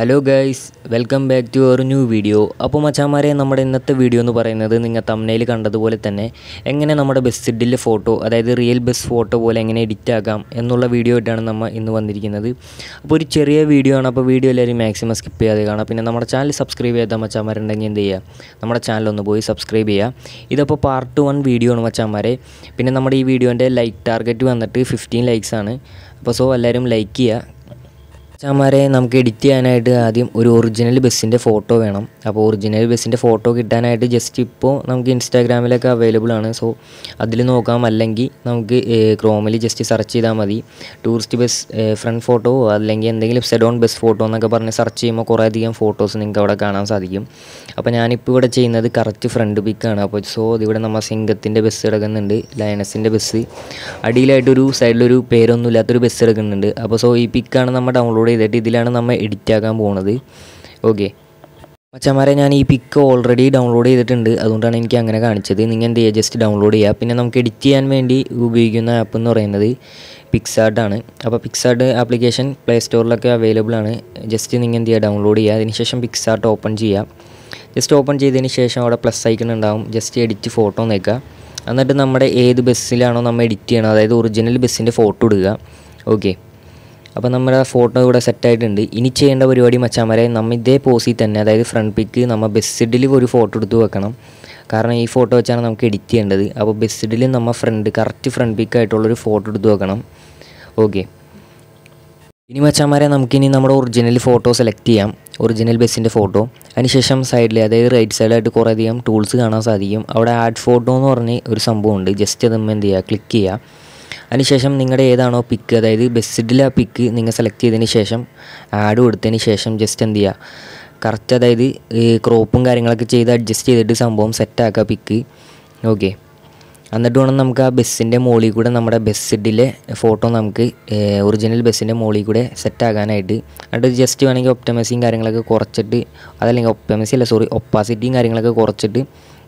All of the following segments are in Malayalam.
hello guys welcome back to our new video അപ്പോൾ മച്ചാമാരെ നമ്മുടെ ഇന്നത്തെ വീഡിയോ എന്ന് പറയുന്നത് നിങ്ങൾ തമ്മനയിൽ കണ്ടതുപോലെ തന്നെ എങ്ങനെ നമ്മുടെ ബസ് സിഡിലെ ഫോട്ടോ അതായത് റിയൽ ബസ് ഫോട്ടോ പോലെ എങ്ങനെ എഡിറ്റ് ആക്കാം എന്നുള്ള വീഡിയോ ആയിട്ടാണ് നമ്മൾ ഇന്ന് വന്നിരിക്കുന്നത് അപ്പോൾ ഒരു ചെറിയ വീഡിയോ ആണ് അപ്പോൾ വീഡിയോ എല്ലാവരും മാക്സിമം സ്കിപ്പ് ചെയ്യാതെ കാണാം പിന്നെ നമ്മുടെ ചാനൽ സബ്സ്ക്രൈബ് ചെയ്താൽ മച്ചാമാരുണ്ടെങ്കിൽ എന്ത് ചെയ്യുക നമ്മുടെ ചാനൽ ഒന്ന് പോയി സബ്സ്ക്രൈബ് ചെയ്യുക ഇതപ്പോൾ പാർട്ട് വൺ വീഡിയോ ആണ് മച്ചാമാരെ പിന്നെ നമ്മുടെ ഈ വീഡിയോൻ്റെ ലൈക്ക് ടാർഗറ്റ് വന്നിട്ട് ഫിഫ്റ്റീൻ ലൈക്സ് ആണ് അപ്പോൾ സോ എല്ലാവരും ലൈക്ക് ചെയ്യുക അച്ഛന്മാരെ നമുക്ക് എഡിറ്റ് ചെയ്യാനായിട്ട് ആദ്യം ഒരു ഒറിജിനൽ ബസ്സിൻ്റെ ഫോട്ടോ വേണം അപ്പോൾ ഒറിജിനൽ ബസ്സിൻ്റെ ഫോട്ടോ കിട്ടാനായിട്ട് ജസ്റ്റ് ഇപ്പോൾ നമുക്ക് ഇൻസ്റ്റാഗ്രാമിലൊക്കെ അവൈലബിൾ ആണ് സോ അതിൽ നോക്കാം അല്ലെങ്കിൽ നമുക്ക് ക്രോമിൽ ജസ്റ്റ് സെർച്ച് ചെയ്താൽ മതി ടൂറിസ്റ്റ് ബസ് ഫ്രണ്ട് ഫോട്ടോ അല്ലെങ്കിൽ എന്തെങ്കിലും സെഡോൺ ബസ് ഫോട്ടോ എന്നൊക്കെ പറഞ്ഞ് സെർച്ച് ചെയ്യുമ്പോൾ കുറേ അധികം ഫോട്ടോസ് നിങ്ങൾക്ക് അവിടെ കാണാൻ സാധിക്കും അപ്പോൾ ഞാനിപ്പോൾ ഇവിടെ ചെയ്യുന്നത് കറക്റ്റ് ഫ്രണ്ട് പിക്കാണ് അപ്പോൾ സോ ഇവിടെ നമ്മൾ സിംഗത്തിൻ്റെ ബസ് കിടക്കുന്നുണ്ട് ലയനസിൻ്റെ ബസ് അടിയിലായിട്ടൊരു സൈഡിലൊരു ഇല്ലാത്തൊരു ബസ് കിടക്കുന്നുണ്ട് അപ്പോൾ സോ ഈ പിക്കാണ് നമ്മൾ ഡൗൺലോഡ് അപ്ലോഡ് ചെയ്തിട്ട് ഇതിലാണ് നമ്മൾ എഡിറ്റ് ആക്കാൻ പോകുന്നത് ഓക്കെ മച്ചന്മാരെ ഞാൻ ഈ പിക്ക് ഓൾറെഡി ഡൗൺലോഡ് ചെയ്തിട്ടുണ്ട് അതുകൊണ്ടാണ് എനിക്ക് അങ്ങനെ കാണിച്ചത് നിങ്ങൾ എന്ത് ചെയ്യുക ജസ്റ്റ് ഡൗൺലോഡ് ചെയ്യുക പിന്നെ നമുക്ക് എഡിറ്റ് ചെയ്യാൻ വേണ്ടി ഉപയോഗിക്കുന്ന ആപ്പ് എന്ന് പറയുന്നത് പിക്സാർട്ടാണ് അപ്പോൾ പിക്സാർട്ട് ആപ്ലിക്കേഷൻ പ്ലേ സ്റ്റോറിലൊക്കെ അവൈലബിൾ ആണ് ജസ്റ്റ് നിങ്ങൾ എന്ത് ചെയ്യുക ഡൗൺലോഡ് ചെയ്യുക അതിനുശേഷം പിക്സാർട്ട് ഓപ്പൺ ചെയ്യുക ജസ്റ്റ് ഓപ്പൺ ചെയ്തതിന് ശേഷം അവിടെ പ്ലസ് ഐക്കൺ ഉണ്ടാവും ജസ്റ്റ് എഡിറ്റ് ഫോട്ടോ നിൽക്കുക എന്നിട്ട് നമ്മുടെ ഏത് ബസ്സിലാണോ നമ്മൾ എഡിറ്റ് ചെയ്യണം അതായത് ഒറിജിനൽ ബസ്സിൻ്റെ ഫോട്ടോ ഇടുക ഓക്കെ അപ്പോൾ നമ്മുടെ ഫോട്ടോ ഇവിടെ സെറ്റായിട്ടുണ്ട് ഇനി ചെയ്യേണ്ട പരിപാടി മച്ചാമാരെ നമ്മൾ ഇതേ പോസിൽ തന്നെ അതായത് ഫ്രണ്ട് പിക്ക് നമ്മൾ ബെസ്സിഡിൽ ഒരു ഫോട്ടോ എടുത്ത് വെക്കണം കാരണം ഈ ഫോട്ടോ വെച്ചാണ് നമുക്ക് എഡിറ്റ് ചെയ്യേണ്ടത് അപ്പോൾ ബെസ്സിഡിൽ നമ്മൾ ഫ്രണ്ട് കറക്റ്റ് ഫ്രണ്ട് പിക്കായിട്ടുള്ളൊരു ഫോട്ടോ എടുത്ത് വെക്കണം ഓക്കെ ഇനി മച്ചാമാരെ നമുക്കിനി നമ്മുടെ ഒറിജിനൽ ഫോട്ടോ സെലക്ട് ചെയ്യാം ഒറിജിനൽ ബസ്സിൻ്റെ ഫോട്ടോ അതിനുശേഷം സൈഡിൽ അതായത് റൈറ്റ് സൈഡായിട്ട് കുറേ അധികം ടൂൾസ് കാണാൻ സാധിക്കും അവിടെ ആഡ് ഫോട്ടോ എന്ന് പറഞ്ഞ് ഒരു സംഭവമുണ്ട് ജസ്റ്റ് അതുമ്മ എന്ത് ചെയ്യുക ക്ലിക്ക് ചെയ്യുക അതിനുശേഷം നിങ്ങളുടെ ഏതാണോ പിക്ക് അതായത് ബെസ്ഡിലെ ആ പിക്ക് നിങ്ങൾ സെലക്ട് ചെയ്തതിന് ശേഷം ആഡ് കൊടുത്തതിന് ശേഷം ജസ്റ്റ് എന്ത് ചെയ്യുക കറക്റ്റ് അതായത് ക്രോപ്പും കാര്യങ്ങളൊക്കെ ചെയ്ത് അഡ്ജസ്റ്റ് ചെയ്തിട്ട് സംഭവം സെറ്റാക്കുക പിക്ക് ഓക്കെ എന്നിട്ട് വേണം നമുക്ക് ആ ബസ്സിൻ്റെ മുകളിൽ കൂടെ നമ്മുടെ ബസ്സിഡിലെ ഫോട്ടോ നമുക്ക് ഒറിജിനൽ ബസ്സിൻ്റെ മുകളിൽ കൂടെ സെറ്റ് ആകാനായിട്ട് എന്നിട്ട് ജസ്റ്റ് വേണമെങ്കിൽ ഒപ്റ്റമസിയും കാര്യങ്ങളൊക്കെ കുറച്ചിട്ട് അതല്ലെങ്കിൽ ഒപ്റ്റമസി അല്ല സോറി ഒപ്പാസിറ്റിയും കാര്യങ്ങളൊക്കെ കുറച്ചിട്ട്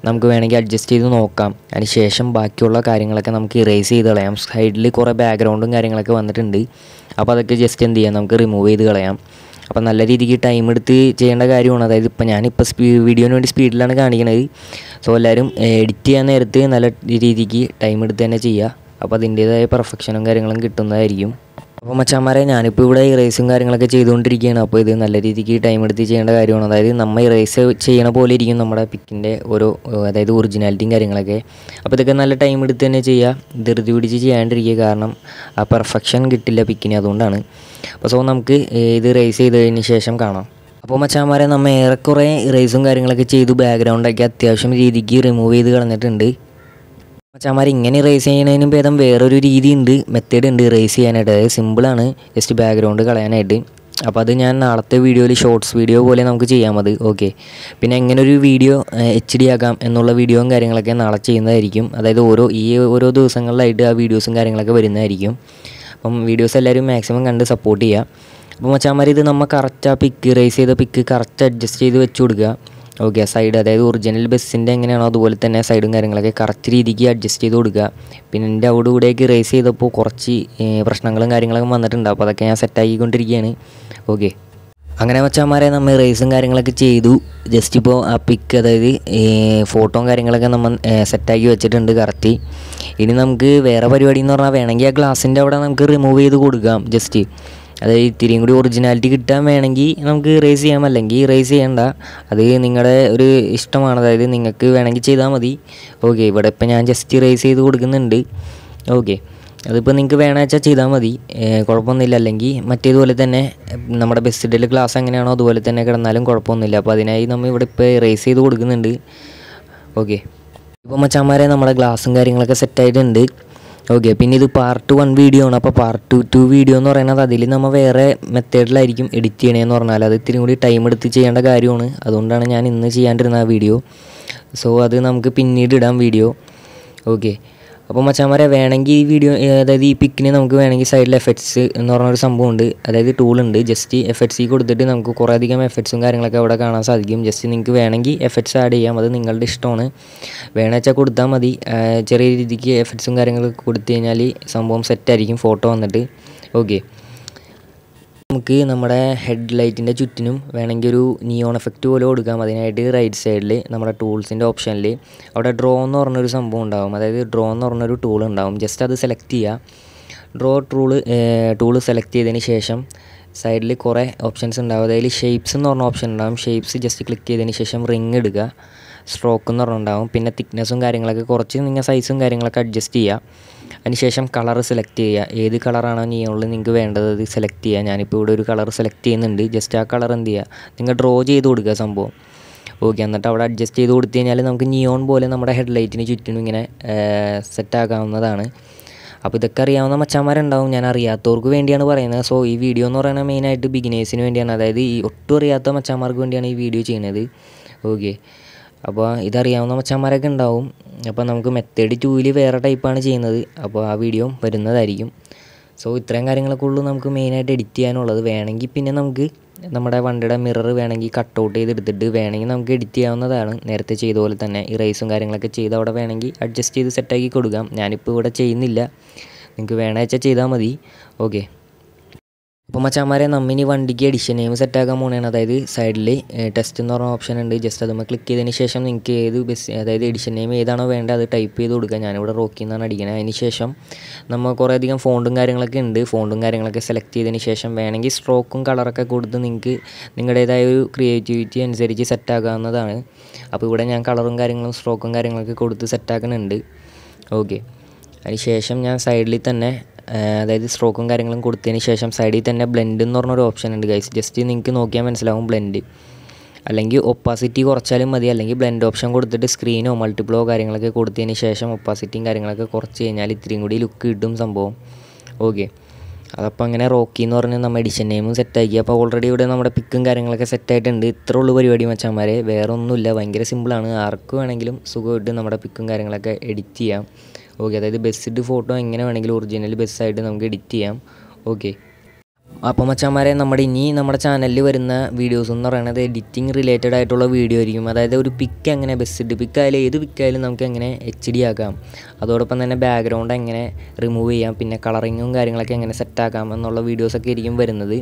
നമുക്ക് വേണമെങ്കിൽ അഡ്ജസ്റ്റ് ചെയ്ത് നോക്കാം അതിന് ശേഷം ബാക്കിയുള്ള കാര്യങ്ങളൊക്കെ നമുക്ക് ഇറേസ് ചെയ്ത് കളയാം സൈഡിൽ കുറേ ബാക്ക്ഗ്രൗണ്ടും കാര്യങ്ങളൊക്കെ വന്നിട്ടുണ്ട് അപ്പോൾ അതൊക്കെ ജസ്റ്റ് എന്ത് ചെയ്യാം നമുക്ക് റിമൂവ് ചെയ്ത് കളയാം അപ്പം നല്ല രീതിക്ക് ടൈം എടുത്ത് ചെയ്യേണ്ട കാര്യമാണ് അതായത് ഇപ്പം ഞാനിപ്പോൾ സ്പീ വീഡിയോന് വേണ്ടി സ്പീഡിലാണ് കാണിക്കുന്നത് സോ എല്ലാവരും എഡിറ്റ് ചെയ്യാൻ നേരത്ത് നല്ല രീതിക്ക് ടൈം എടുത്ത് തന്നെ ചെയ്യുക അപ്പോൾ അതിൻ്റേതായ പെർഫെക്ഷനും കാര്യങ്ങളും കിട്ടുന്നതായിരിക്കും അപ്പോൾ മച്ചാന്മാരെ ഞാനിപ്പോൾ ഇവിടെ ഈ റേസും കാര്യങ്ങളൊക്കെ ചെയ്തുകൊണ്ടിരിക്കുകയാണ് അപ്പോൾ ഇത് നല്ല രീതിക്ക് ടൈം എടുത്ത് ചെയ്യേണ്ട കാര്യമാണ് അതായത് നമ്മൾ റേസ് ചെയ്യണ പോലെ ഇരിക്കും നമ്മുടെ പിക്കിൻ്റെ ഓരോ അതായത് ഒറിജിനാലിറ്റിയും കാര്യങ്ങളൊക്കെ അപ്പോൾ ഇതൊക്കെ നല്ല ടൈം എടുത്ത് തന്നെ ചെയ്യുക ധൃതി പിടിച്ച് ചെയ്യാണ്ടിരിക്കുക കാരണം ആ പെർഫെക്ഷൻ കിട്ടില്ല പിക്കിന് അതുകൊണ്ടാണ് അപ്പോൾ സോ നമുക്ക് ഇത് റേസ് ചെയ്തതിന് ശേഷം കാണാം അപ്പോൾ മച്ചാന്മാരെ നമ്മൾ ഏറെക്കുറെ റേസും കാര്യങ്ങളൊക്കെ ചെയ്തു ബാക്ക്ഗ്രൗണ്ടൊക്കെ അത്യാവശ്യം രീതിക്ക് റിമൂവ് ചെയ്ത് കളഞ്ഞിട്ടുണ്ട് മച്ചാമാർ ഇങ്ങനെ റേസ് ചെയ്യുന്നതിനും ഭേദം വേറൊരു രീതി ഉണ്ട് മെത്തേഡ് ഉണ്ട് റേസ് ചെയ്യാനായിട്ട് അതായത് സിമ്പിളാണ് ജസ്റ്റ് ബാക്ക്ഗ്രൗണ്ട് കളയാനായിട്ട് അപ്പോൾ അത് ഞാൻ നാളത്തെ വീഡിയോയിൽ ഷോർട്സ് വീഡിയോ പോലെ നമുക്ക് ചെയ്യാം മതി ഓക്കെ പിന്നെ എങ്ങനെ ഒരു വീഡിയോ എച്ച് ഡി ആക്കാം എന്നുള്ള വീഡിയോയും കാര്യങ്ങളൊക്കെ നാളെ ചെയ്യുന്നതായിരിക്കും അതായത് ഓരോ ഈ ഓരോ ദിവസങ്ങളിലായിട്ട് ആ വീഡിയോസും കാര്യങ്ങളൊക്കെ വരുന്നതായിരിക്കും അപ്പം വീഡിയോസ് എല്ലാവരും മാക്സിമം കണ്ട് സപ്പോർട്ട് ചെയ്യുക അപ്പോൾ മച്ചാമാർ ഇത് നമ്മൾ കറക്റ്റ് ആ പിക്ക് റേസ് ചെയ്ത പിക്ക് കറക്റ്റ് അഡ്ജസ്റ്റ് ചെയ്ത് വെച്ച് കൊടുക്കുക ഓക്കെ സൈഡ് അതായത് ഒറിജിനൽ ബസ്സിൻ്റെ എങ്ങനെയാണോ അതുപോലെ തന്നെ സൈഡും കാര്യങ്ങളൊക്കെ കറക്റ്റ് രീതിക്ക് അഡ്ജസ്റ്റ് ചെയ്ത് കൊടുക്കുക പിന്നെ എൻ്റെ അവിടെ കൂടെയൊക്കെ റേസ് ചെയ്തപ്പോൾ കുറച്ച് പ്രശ്നങ്ങളും കാര്യങ്ങളൊക്കെ വന്നിട്ടുണ്ട് അപ്പോൾ അതൊക്കെ ഞാൻ സെറ്റാക്കിക്കൊണ്ടിരിക്കുകയാണ് ഓക്കെ അങ്ങനെ മച്ചാന്മാരെ നമ്മൾ റേസും കാര്യങ്ങളൊക്കെ ചെയ്തു ജസ്റ്റ് ഇപ്പോൾ ആ പിക്ക് അതായത് ഫോട്ടോയും കാര്യങ്ങളൊക്കെ നമ്മൾ സെറ്റാക്കി വെച്ചിട്ടുണ്ട് കറക്റ്റ് ഇനി നമുക്ക് വേറെ പരിപാടി എന്ന് പറഞ്ഞാൽ വേണമെങ്കിൽ ആ ഗ്ലാസിൻ്റെ അവിടെ നമുക്ക് റിമൂവ് ചെയ്ത് കൊടുക്കാം ജസ്റ്റ് അതായത് ഇത്തിരിയും കൂടി ഒറിജിനാലിറ്റി കിട്ടാൻ വേണമെങ്കിൽ നമുക്ക് റേസ് ചെയ്യാം അല്ലെങ്കിൽ റേസ് ചെയ്യണ്ട അത് നിങ്ങളുടെ ഒരു ഇഷ്ടമാണ് അതായത് നിങ്ങൾക്ക് വേണമെങ്കിൽ ചെയ്താൽ മതി ഓക്കെ ഇവിടെ ഇപ്പം ഞാൻ ജസ്റ്റ് റേസ് ചെയ്ത് കൊടുക്കുന്നുണ്ട് ഓക്കെ അതിപ്പോൾ നിങ്ങൾക്ക് വേണമെന്ന് ചെയ്താൽ മതി കുഴപ്പമൊന്നുമില്ല അല്ലെങ്കിൽ മറ്റേതുപോലെ തന്നെ നമ്മുടെ ബെസ്റ്റിൻ്റെ ക്ലാസ് എങ്ങനെയാണോ അതുപോലെ തന്നെ കിടന്നാലും കുഴപ്പമൊന്നുമില്ല അപ്പോൾ അതിനായി നമ്മൾ ഇവിടെ ഇപ്പോൾ റേസ് ചെയ്ത് കൊടുക്കുന്നുണ്ട് ഓക്കെ ഇപ്പോൾ മച്ചാന്മാരെ നമ്മുടെ ഗ്ലാസും കാര്യങ്ങളൊക്കെ സെറ്റായിട്ടുണ്ട് ഓക്കെ പിന്നെ ഇത് പാർട്ട് വൺ വീഡിയോ ആണ് അപ്പോൾ പാർട്ട് ടു വീഡിയോ എന്ന് പറയുന്നത് അതിൽ നമ്മൾ വേറെ മെത്തേഡിലായിരിക്കും എഡിറ്റ് ചെയ്യണേന്ന് പറഞ്ഞാൽ അത് ഇത്തിരി കൂടി ടൈം എടുത്ത് ചെയ്യേണ്ട കാര്യമാണ് അതുകൊണ്ടാണ് ഞാൻ ഇന്ന് ചെയ്യാണ്ടിരുന്ന ആ വീഡിയോ സോ അത് നമുക്ക് പിന്നീട് ഇടാം വീഡിയോ ഓക്കെ അപ്പോൾ മച്ചാമാരെ വേണമെങ്കിൽ ഈ വീഡിയോ അതായത് ഈ പിക്കിന് നമുക്ക് വേണമെങ്കിൽ സൈഡിൽ എഫക്ട്സ് എന്ന് പറഞ്ഞൊരു സംഭവമുണ്ട് അതായത് ടൂളുണ്ട് ജസ്റ്റ് എഫക്ട്സ് കൊടുത്തിട്ട് നമുക്ക് കുറേ അധികം എഫക്ട്സും കാര്യങ്ങളൊക്കെ അവിടെ കാണാൻ സാധിക്കും ജസ്റ്റ് നിങ്ങൾക്ക് വേണമെങ്കിൽ എഫക്ട്സ് ആഡ് ചെയ്യാം അത് നിങ്ങളുടെ ഇഷ്ടമാണ് വേണമെന്ന് വെച്ചാൽ കൊടുത്താൽ മതി ചെറിയ രീതിക്ക് എഫക്ട്സും കാര്യങ്ങളൊക്കെ കൊടുത്തു കഴിഞ്ഞാൽ സംഭവം സെറ്റായിരിക്കും ഫോട്ടോ വന്നിട്ട് ഓക്കെ നമുക്ക് നമ്മുടെ ഹെഡ് ലൈറ്റിൻ്റെ ചുറ്റിനും വേണമെങ്കിൽ ഒരു നിയോൺ എഫക്റ്റ് പോലെ കൊടുക്കാം അതിനായിട്ട് റൈറ്റ് സൈഡിൽ നമ്മുടെ ടൂൾസിൻ്റെ ഓപ്ഷനിൽ അവിടെ ഡ്രോ എന്ന് പറഞ്ഞൊരു സംഭവം ഉണ്ടാകും അതായത് ഡ്രോ എന്ന് പറഞ്ഞൊരു ടൂൾ ഉണ്ടാകും ജസ്റ്റ് അത് സെലക്ട് ചെയ്യുക ഡ്രോ ടൂള് ടൂള് സെലക്ട് ചെയ്തതിന് ശേഷം സൈഡിൽ കുറേ ഓപ്ഷൻസ് ഉണ്ടാകും അതായത് ഷേപ്സ് എന്ന് പറഞ്ഞ ഓപ്ഷൻ ഉണ്ടാകും ഷേപ്സ് ജസ്റ്റ് ക്ലിക്ക് ചെയ്തതിന് ശേഷം റിങ് എടുക്കുക സ്ട്രോക്ക് എന്ന് പറഞ്ഞുണ്ടാകും പിന്നെ തിക്നെസ്സും കാര്യങ്ങളൊക്കെ കുറച്ച് നിങ്ങൾ സൈസും കാര്യങ്ങളൊക്കെ അഡ്ജസ്റ്റ് ചെയ്യുക അതിനുശേഷം കളർ സെലക്ട് ചെയ്യുക ഏത് കളറാണോ ഉള്ളത് നിങ്ങൾക്ക് വേണ്ടത് അത് സെലക്ട് ചെയ്യുക ഞാനിപ്പോൾ ഇവിടെ ഒരു കളർ സെലക്ട് ചെയ്യുന്നുണ്ട് ജസ്റ്റ് ആ കളർ എന്ത് ചെയ്യുക നിങ്ങൾ ഡ്രോ ചെയ്ത് കൊടുക്കുക സംഭവം ഓക്കെ എന്നിട്ട് അവിടെ അഡ്ജസ്റ്റ് ചെയ്ത് കൊടുത്തു കഴിഞ്ഞാൽ നമുക്ക് നിയോൺ പോലെ നമ്മുടെ ഹെഡ്ലൈറ്റിന് ചുറ്റിനും ഇങ്ങനെ സെറ്റാക്കാവുന്നതാണ് അപ്പോൾ ഇതൊക്കെ അറിയാവുന്ന മച്ചാന്മാരുണ്ടാവും ഞാൻ അറിയാത്തവർക്ക് വേണ്ടിയാണ് പറയുന്നത് സോ ഈ വീഡിയോ എന്ന് പറയുന്നത് മെയിനായിട്ട് ബിഗിനേഴ്സിന് വേണ്ടിയാണ് അതായത് ഈ ഒട്ടും അറിയാത്ത മച്ചാന്മാർക്ക് വേണ്ടിയാണ് ഈ വീഡിയോ ചെയ്യുന്നത് ഓക്കെ അപ്പോൾ ഇതറിയാവുന്ന മച്ചന്മാരൊക്കെ ഉണ്ടാവും അപ്പോൾ നമുക്ക് മെത്തേഡ് ടൂവിൽ വേറെ ടൈപ്പാണ് ചെയ്യുന്നത് അപ്പോൾ ആ വീഡിയോ വരുന്നതായിരിക്കും സോ ഇത്രയും കാര്യങ്ങളൊക്കെ ഉള്ളൂ നമുക്ക് മെയിനായിട്ട് എഡിറ്റ് ചെയ്യാനുള്ളത് വേണമെങ്കിൽ പിന്നെ നമുക്ക് നമ്മുടെ വണ്ടിയുടെ മിറർ വേണമെങ്കിൽ കട്ട് ഔട്ട് ചെയ്തെടുത്തിട്ട് വേണമെങ്കിൽ നമുക്ക് എഡിറ്റ് ചെയ്യാവുന്നതാണ് നേരത്തെ ചെയ്ത പോലെ തന്നെ ഇറേസും കാര്യങ്ങളൊക്കെ ചെയ്ത് അവിടെ വേണമെങ്കിൽ അഡ്ജസ്റ്റ് ചെയ്ത് സെറ്റാക്കി കൊടുക്കാം ഞാനിപ്പോൾ ഇവിടെ ചെയ്യുന്നില്ല നിങ്ങൾക്ക് വേണമെന്ന് വെച്ചാൽ ചെയ്താൽ മതി ഓക്കെ അപ്പോൾ മച്ചാമാരെ നമ്മിനി വണ്ടിക്ക് എഡിഷൻ നെയിം സെറ്റാക്കാൻ പോകണതാണ് അതായത് സൈഡിൽ ടെസ്റ്റ് എന്ന് പറഞ്ഞ ഓപ്ഷൻ ഉണ്ട് ജസ്റ്റ് അതുമ്മ ക്ലിക്ക് ചെയ്തതിന് ശേഷം നിങ്ങൾക്ക് ഏത് ബസ് അതായത് എഡിഷൻ നെയിം ഏതാണോ വേണ്ടത് അത് ടൈപ്പ് ചെയ്ത് കൊടുക്കുക ഞാനിവിടെ റോക്കി എന്നാണ് അടിക്കുന്നത് അതിന് ശേഷം നമ്മൾ കുറേ അധികം ഫോണ്ടും കാര്യങ്ങളൊക്കെ ഉണ്ട് ഫോണ്ടും കാര്യങ്ങളൊക്കെ സെലക്ട് ചെയ്തതിന് ശേഷം വേണമെങ്കിൽ സ്ട്രോക്കും കളറൊക്കെ കൊടുത്ത് നിങ്ങൾക്ക് നിങ്ങളുടേതായ ഒരു ക്രിയേറ്റിവിറ്റി അനുസരിച്ച് സെറ്റാക്കാവുന്നതാണ് അപ്പോൾ ഇവിടെ ഞാൻ കളറും കാര്യങ്ങളും സ്ട്രോക്കും കാര്യങ്ങളൊക്കെ കൊടുത്ത് സെറ്റാക്കുന്നുണ്ട് ഓക്കെ അതിന് ശേഷം ഞാൻ സൈഡിൽ തന്നെ അതായത് സ്ട്രോക്കും കാര്യങ്ങളും കൊടുത്തതിന് ശേഷം സൈഡിൽ തന്നെ ബ്ലെൻഡ് എന്ന് പറഞ്ഞൊരു ഓപ്ഷൻ ഉണ്ട് ഗൈസ് ജസ്റ്റ് നിങ്ങൾക്ക് നോക്കിയാൽ മനസ്സിലാവും ബ്ലെൻഡ് അല്ലെങ്കിൽ ഒപ്പാസിറ്റി കുറച്ചാലും മതി അല്ലെങ്കിൽ ബ്ലെൻഡ് ഓപ്ഷൻ കൊടുത്തിട്ട് സ്ക്രീനോ മൾട്ടിപ്ലോ കാര്യങ്ങളൊക്കെ കൊടുത്തതിന് ശേഷം ഒപ്പാസിറ്റിയും കാര്യങ്ങളൊക്കെ കുറച്ച് കഴിഞ്ഞാൽ ഇത്രയും കൂടി ലുക്ക് കിട്ടും സംഭവം ഓക്കെ അതപ്പോൾ അങ്ങനെ റോക്കി എന്ന് പറഞ്ഞ് നമ്മൾ എഡിഷൻ നെയിമും സെറ്റാക്കി അപ്പോൾ ഓൾറെഡി ഇവിടെ നമ്മുടെ പിക്കും കാര്യങ്ങളൊക്കെ സെറ്റായിട്ടുണ്ട് ഇത്ര ഉള്ളൂ പരിപാടി മച്ചാന്മാരെ വേറെ ഒന്നുമില്ല ഭയങ്കര സിമ്പിളാണ് ആർക്ക് വേണമെങ്കിലും സുഖമായിട്ട് നമ്മുടെ പിക്കും കാര്യങ്ങളൊക്കെ എഡിറ്റ് ചെയ്യാം ഓക്കെ അതായത് ബസ്സിൻ്റെ ഫോട്ടോ എങ്ങനെ വേണമെങ്കിലും ഒറിജിനൽ ബസ്സായിട്ട് നമുക്ക് എഡിറ്റ് ചെയ്യാം ഓക്കെ അപ്പം മച്ചാന്മാരെ നമ്മുടെ ഇനി നമ്മുടെ ചാനലിൽ വരുന്ന വീഡിയോസ് എന്ന് പറയുന്നത് എഡിറ്റിംഗ് റിലേറ്റഡ് ആയിട്ടുള്ള വീഡിയോ ആയിരിക്കും അതായത് ഒരു പിക്ക് എങ്ങനെ ബെസ്റ്റ് പിക്ക് ആയാലും ഏത് പിക്കായാലും നമുക്ക് എങ്ങനെ എച്ച് ഡി ആക്കാം അതോടൊപ്പം തന്നെ ബാക്ക്ഗ്രൗണ്ട് എങ്ങനെ റിമൂവ് ചെയ്യാം പിന്നെ കളറിങ്ങും കാര്യങ്ങളൊക്കെ എങ്ങനെ സെറ്റാക്കാം എന്നുള്ള വീഡിയോസൊക്കെ ആയിരിക്കും വരുന്നത്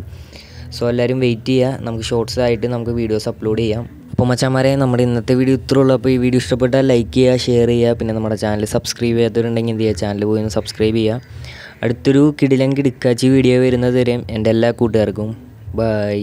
സോ എല്ലാവരും വെയിറ്റ് ചെയ്യുക നമുക്ക് ഷോർട്സ് ആയിട്ട് നമുക്ക് വീഡിയോസ് അപ്ലോഡ് ചെയ്യാം അപ്പോൾ മച്ചാമാരെ നമ്മുടെ ഇന്നത്തെ വീഡിയോ ഇത്രയുള്ളൂ അപ്പോൾ ഈ വീഡിയോ ഇഷ്ടപ്പെട്ടാൽ ലൈക്ക് ചെയ്യുക ഷെയർ ചെയ്യുക പിന്നെ നമ്മുടെ ചാനൽ സബ്സ്ക്രൈബ് ചെയ്യാത്തവരുണ്ടെങ്കിൽ എന്ത് ചെയ്യുക ചാനൽ പോയി ഒന്ന് സബ്സ്ക്രൈബ് ചെയ്യുക അടുത്തൊരു കിടിലൻ കിടക്കാച്ചി വീഡിയോ വരുന്നത് വരെയും എൻ്റെ എല്ലാ കൂട്ടുകാർക്കും ബൈ